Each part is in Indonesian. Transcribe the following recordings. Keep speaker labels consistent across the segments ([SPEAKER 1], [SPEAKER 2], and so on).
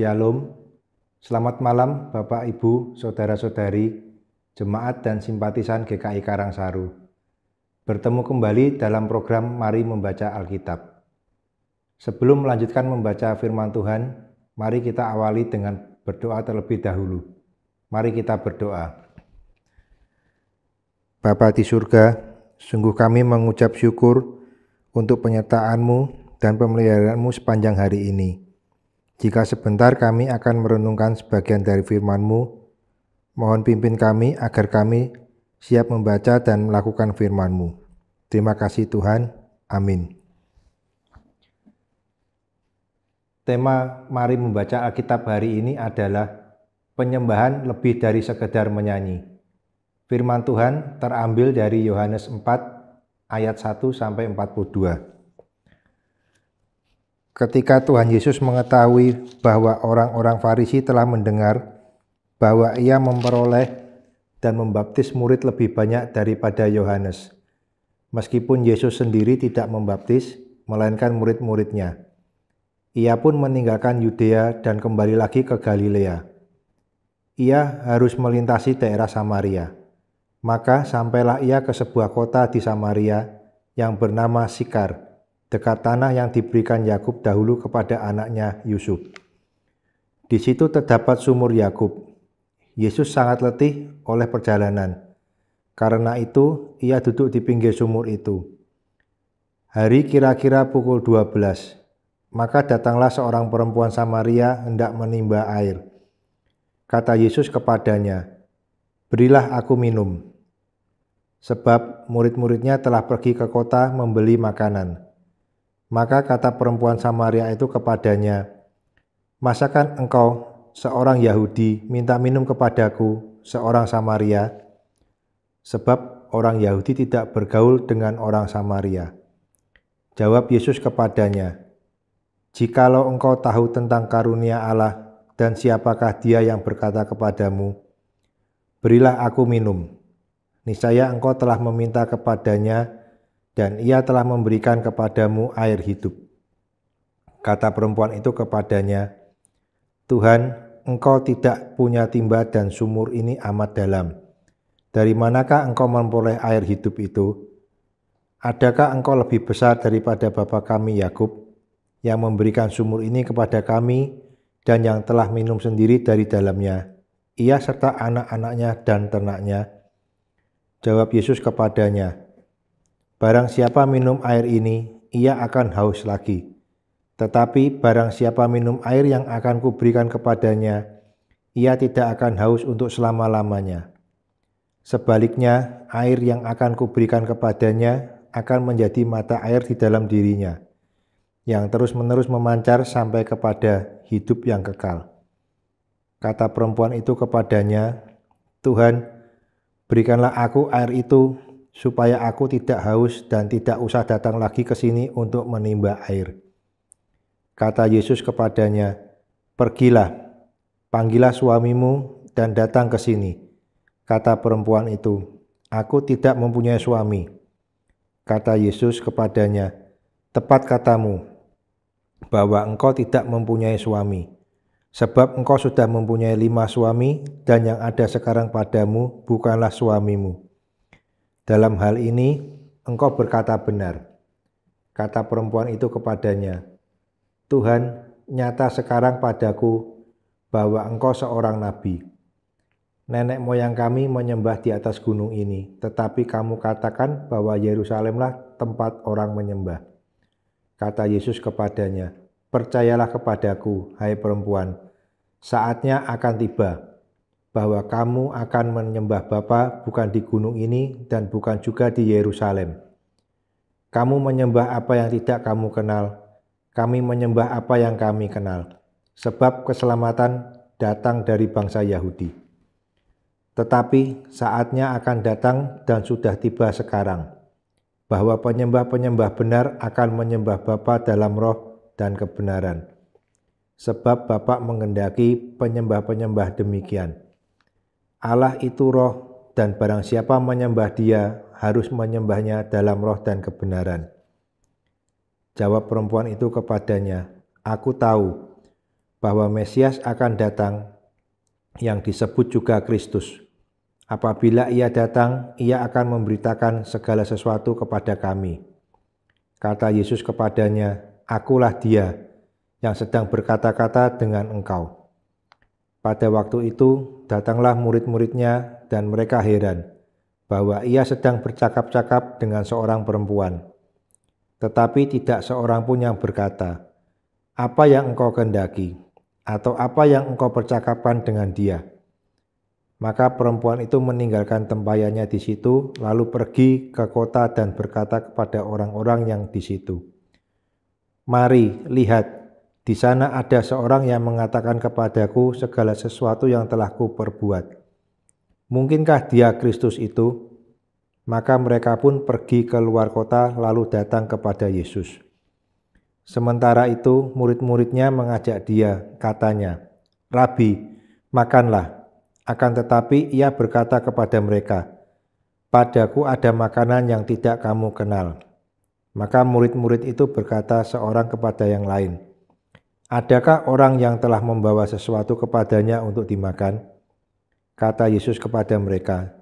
[SPEAKER 1] Shalom, selamat malam Bapak, Ibu, Saudara-saudari, Jemaat dan Simpatisan GKI Karangsaru. Bertemu kembali dalam program Mari Membaca Alkitab. Sebelum melanjutkan membaca firman Tuhan, mari kita awali dengan berdoa terlebih dahulu. Mari kita berdoa. Bapa di surga, sungguh kami mengucap syukur untuk penyertaan dan pemeliharaanmu sepanjang hari ini. Jika sebentar kami akan merenungkan sebagian dari firman-Mu, mohon pimpin kami agar kami siap membaca dan melakukan firman-Mu. Terima kasih Tuhan. Amin. Tema Mari Membaca Alkitab hari ini adalah penyembahan lebih dari sekedar menyanyi. Firman Tuhan terambil dari Yohanes 4 ayat 1 sampai 42. Ketika Tuhan Yesus mengetahui bahwa orang-orang Farisi telah mendengar bahwa ia memperoleh dan membaptis murid lebih banyak daripada Yohanes. Meskipun Yesus sendiri tidak membaptis, melainkan murid-muridnya. Ia pun meninggalkan Yudea dan kembali lagi ke Galilea. Ia harus melintasi daerah Samaria. Maka sampailah ia ke sebuah kota di Samaria yang bernama Sikar, dekat tanah yang diberikan Yakub dahulu kepada anaknya Yusuf. Di situ terdapat sumur Yakub. Yesus sangat letih oleh perjalanan. Karena itu, ia duduk di pinggir sumur itu. Hari kira-kira pukul 12, maka datanglah seorang perempuan Samaria hendak menimba air. Kata Yesus kepadanya, "Berilah aku minum." Sebab murid-muridnya telah pergi ke kota membeli makanan. Maka kata perempuan Samaria itu kepadanya, Masakan engkau seorang Yahudi minta minum kepadaku seorang Samaria? Sebab orang Yahudi tidak bergaul dengan orang Samaria. Jawab Yesus kepadanya, Jikalau engkau tahu tentang karunia Allah dan siapakah dia yang berkata kepadamu, Berilah aku minum. Niscaya engkau telah meminta kepadanya dan ia telah memberikan kepadamu air hidup. Kata perempuan itu kepadanya, Tuhan, engkau tidak punya timba dan sumur ini amat dalam. Dari manakah engkau memperoleh air hidup itu? Adakah engkau lebih besar daripada bapa kami Yakub yang memberikan sumur ini kepada kami dan yang telah minum sendiri dari dalamnya, ia serta anak-anaknya dan ternaknya? Jawab Yesus kepadanya, Barang siapa minum air ini, ia akan haus lagi. Tetapi barang siapa minum air yang akan kuberikan kepadanya, ia tidak akan haus untuk selama-lamanya. Sebaliknya, air yang akan kuberikan kepadanya akan menjadi mata air di dalam dirinya, yang terus-menerus memancar sampai kepada hidup yang kekal. Kata perempuan itu kepadanya, Tuhan, berikanlah aku air itu supaya aku tidak haus dan tidak usah datang lagi ke sini untuk menimba air. Kata Yesus kepadanya, "Pergilah, panggillah suamimu dan datang ke sini." Kata perempuan itu, "Aku tidak mempunyai suami." Kata Yesus kepadanya, "Tepat katamu bahwa engkau tidak mempunyai suami." Sebab engkau sudah mempunyai lima suami, dan yang ada sekarang padamu bukanlah suamimu. Dalam hal ini, engkau berkata benar. Kata perempuan itu kepadanya, Tuhan, nyata sekarang padaku bahwa engkau seorang nabi. Nenek moyang kami menyembah di atas gunung ini, tetapi kamu katakan bahwa Yerusalemlah tempat orang menyembah. Kata Yesus kepadanya, Percayalah kepadaku, hai perempuan, saatnya akan tiba bahwa kamu akan menyembah Bapa bukan di gunung ini dan bukan juga di Yerusalem. Kamu menyembah apa yang tidak kamu kenal, kami menyembah apa yang kami kenal, sebab keselamatan datang dari bangsa Yahudi. Tetapi saatnya akan datang dan sudah tiba sekarang, bahwa penyembah-penyembah benar akan menyembah Bapa dalam roh dan kebenaran. Sebab Bapak mengendaki penyembah-penyembah demikian.' Allah itu roh dan barang siapa menyembah dia harus menyembahnya dalam roh dan kebenaran. Jawab perempuan itu kepadanya, Aku tahu bahwa Mesias akan datang yang disebut juga Kristus. Apabila ia datang, ia akan memberitakan segala sesuatu kepada kami. Kata Yesus kepadanya, Akulah dia yang sedang berkata-kata dengan engkau. Pada waktu itu datanglah murid-muridnya dan mereka heran bahwa ia sedang bercakap-cakap dengan seorang perempuan. Tetapi tidak seorang pun yang berkata, "Apa yang engkau kehendaki?" atau "Apa yang engkau percakapan dengan dia?" Maka perempuan itu meninggalkan tempayannya di situ, lalu pergi ke kota dan berkata kepada orang-orang yang di situ, "Mari, lihat, di sana ada seorang yang mengatakan kepadaku segala sesuatu yang telah kuperbuat. Mungkinkah dia Kristus itu? Maka mereka pun pergi ke luar kota lalu datang kepada Yesus. Sementara itu murid-muridnya mengajak dia, katanya, Rabi, makanlah. Akan tetapi ia berkata kepada mereka, Padaku ada makanan yang tidak kamu kenal. Maka murid-murid itu berkata seorang kepada yang lain, Adakah orang yang telah membawa sesuatu kepadanya untuk dimakan? Kata Yesus kepada mereka,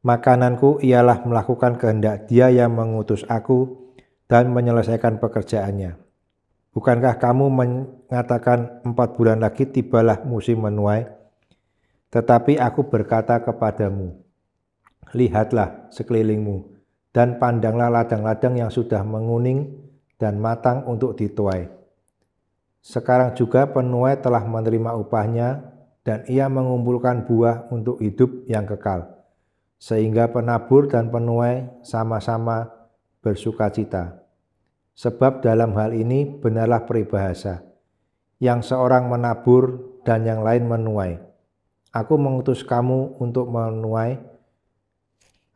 [SPEAKER 1] Makananku ialah melakukan kehendak dia yang mengutus aku dan menyelesaikan pekerjaannya. Bukankah kamu mengatakan empat bulan lagi tibalah musim menuai? Tetapi aku berkata kepadamu, lihatlah sekelilingmu dan pandanglah ladang-ladang yang sudah menguning dan matang untuk dituai sekarang juga penuai telah menerima upahnya dan ia mengumpulkan buah untuk hidup yang kekal. Sehingga penabur dan penuai sama-sama bersuka cita. Sebab dalam hal ini benarlah peribahasa. Yang seorang menabur dan yang lain menuai. Aku mengutus kamu untuk menuai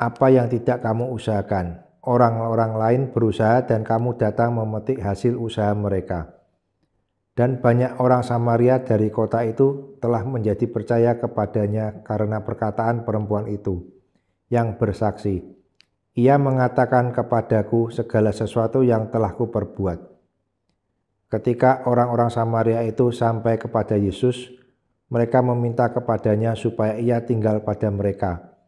[SPEAKER 1] apa yang tidak kamu usahakan. Orang-orang lain berusaha dan kamu datang memetik hasil usaha mereka.' Dan banyak orang Samaria dari kota itu telah menjadi percaya kepadanya karena perkataan perempuan itu yang bersaksi. Ia mengatakan kepadaku segala sesuatu yang telah kuperbuat. Ketika orang-orang Samaria itu sampai kepada Yesus, mereka meminta kepadanya supaya ia tinggal pada mereka.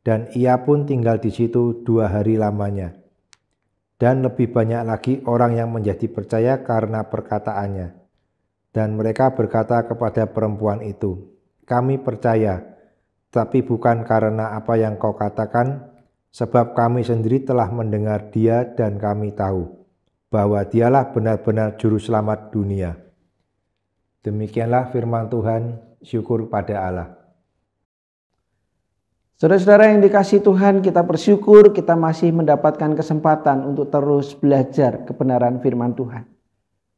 [SPEAKER 1] Dan ia pun tinggal di situ dua hari lamanya. Dan lebih banyak lagi orang yang menjadi percaya karena perkataannya. Dan mereka berkata kepada perempuan itu, "Kami percaya, tapi bukan karena apa yang kau katakan, sebab kami sendiri telah mendengar Dia dan kami tahu bahwa Dialah benar-benar Juru Selamat dunia." Demikianlah firman Tuhan, syukur pada Allah.
[SPEAKER 2] Saudara-saudara yang dikasih Tuhan, kita bersyukur kita masih mendapatkan kesempatan untuk terus belajar kebenaran firman Tuhan.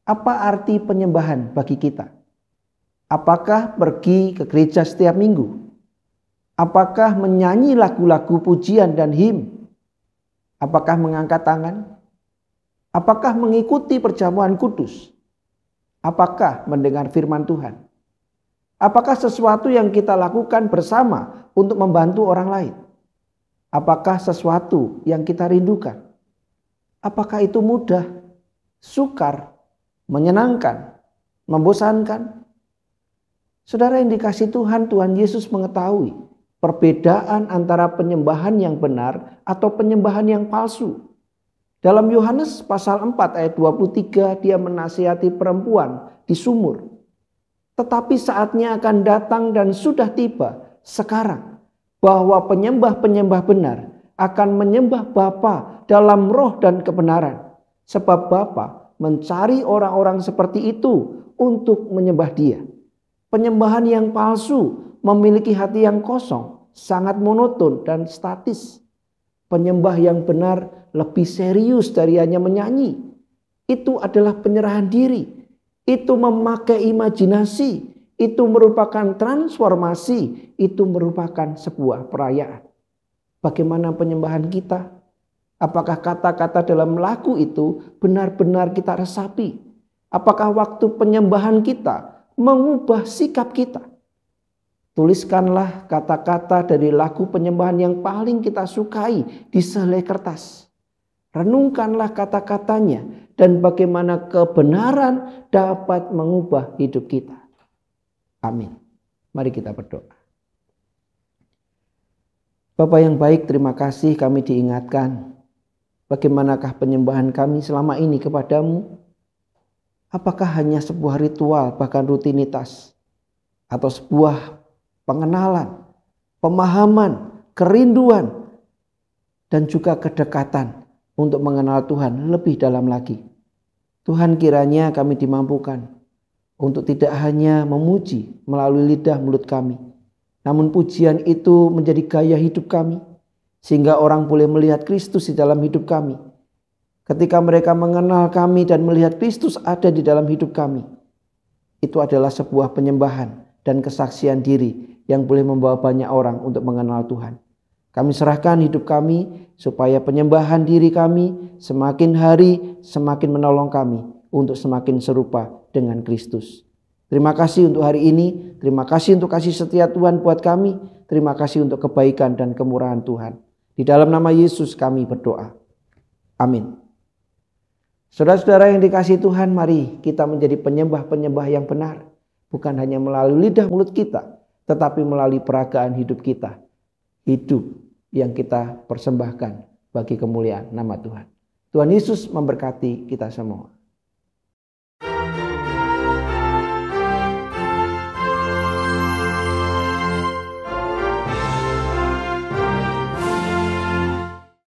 [SPEAKER 2] Apa arti penyembahan bagi kita? Apakah pergi ke gereja setiap minggu? Apakah menyanyi lagu-lagu pujian dan him? Apakah mengangkat tangan? Apakah mengikuti perjamuan kudus? Apakah mendengar firman Tuhan? Apakah sesuatu yang kita lakukan bersama untuk membantu orang lain? Apakah sesuatu yang kita rindukan? Apakah itu mudah, sukar, menyenangkan, membosankan. Saudara yang indikasi Tuhan, Tuhan Yesus mengetahui perbedaan antara penyembahan yang benar atau penyembahan yang palsu. Dalam Yohanes pasal 4 ayat 23 dia menasihati perempuan di sumur. Tetapi saatnya akan datang dan sudah tiba sekarang bahwa penyembah-penyembah benar akan menyembah Bapa dalam roh dan kebenaran. Sebab Bapa mencari orang-orang seperti itu untuk menyembah dia. Penyembahan yang palsu memiliki hati yang kosong, sangat monoton dan statis. Penyembah yang benar lebih serius dari hanya menyanyi. Itu adalah penyerahan diri. Itu memakai imajinasi. Itu merupakan transformasi. Itu merupakan sebuah perayaan. Bagaimana penyembahan kita? Apakah kata-kata dalam lagu itu benar-benar kita resapi? Apakah waktu penyembahan kita mengubah sikap kita? Tuliskanlah kata-kata dari lagu penyembahan yang paling kita sukai di selai kertas. Renungkanlah kata-katanya dan bagaimana kebenaran dapat mengubah hidup kita. Amin. Mari kita berdoa. Bapak yang baik, terima kasih kami diingatkan Bagaimanakah penyembahan kami selama ini kepadamu? Apakah hanya sebuah ritual, bahkan rutinitas, atau sebuah pengenalan, pemahaman, kerinduan, dan juga kedekatan untuk mengenal Tuhan lebih dalam lagi? Tuhan, kiranya kami dimampukan untuk tidak hanya memuji melalui lidah mulut kami, namun pujian itu menjadi gaya hidup kami sehingga orang boleh melihat Kristus di dalam hidup kami. Ketika mereka mengenal kami dan melihat Kristus ada di dalam hidup kami, itu adalah sebuah penyembahan dan kesaksian diri yang boleh membawa banyak orang untuk mengenal Tuhan. Kami serahkan hidup kami supaya penyembahan diri kami semakin hari semakin menolong kami untuk semakin serupa dengan Kristus. Terima kasih untuk hari ini. Terima kasih untuk kasih setia Tuhan buat kami. Terima kasih untuk kebaikan dan kemurahan Tuhan. Di dalam nama Yesus kami berdoa. Amin. Saudara-saudara yang dikasih Tuhan, mari kita menjadi penyembah-penyembah yang benar. Bukan hanya melalui lidah mulut kita, tetapi melalui peragaan hidup kita. Hidup yang kita persembahkan bagi kemuliaan nama Tuhan. Tuhan Yesus memberkati kita semua.